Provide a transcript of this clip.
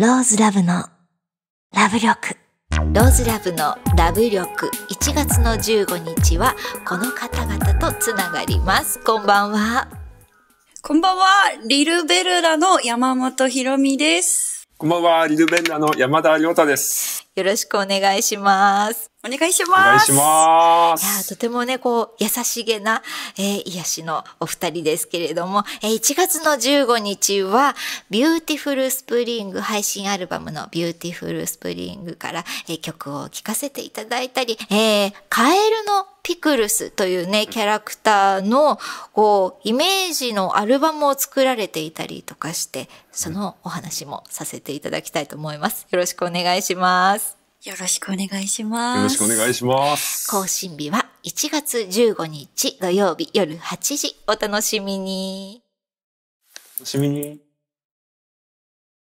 ローズラブのラブ力ローズラブのラブ力1月の15日はこの方々とつながりますこんばんはこんばんはリルベルラの山本ひろみですこんばんはリルベルラの山田亮太ですよろしくお願いしますお願いします。お願いします。いや、とてもね、こう、優しげな、えー、癒しのお二人ですけれども、えー、1月の15日は、ビューティフルスプリング配信アルバムのビューティフルスプリングから、えー、曲を聴かせていただいたり、えー、カエルのピクルスというね、キャラクターの、こう、イメージのアルバムを作られていたりとかして、そのお話もさせていただきたいと思います。よろしくお願いします。よろしくお願いします。よろしくお願いします。更新日は1月15日土曜日夜8時お楽しみに。楽しみに。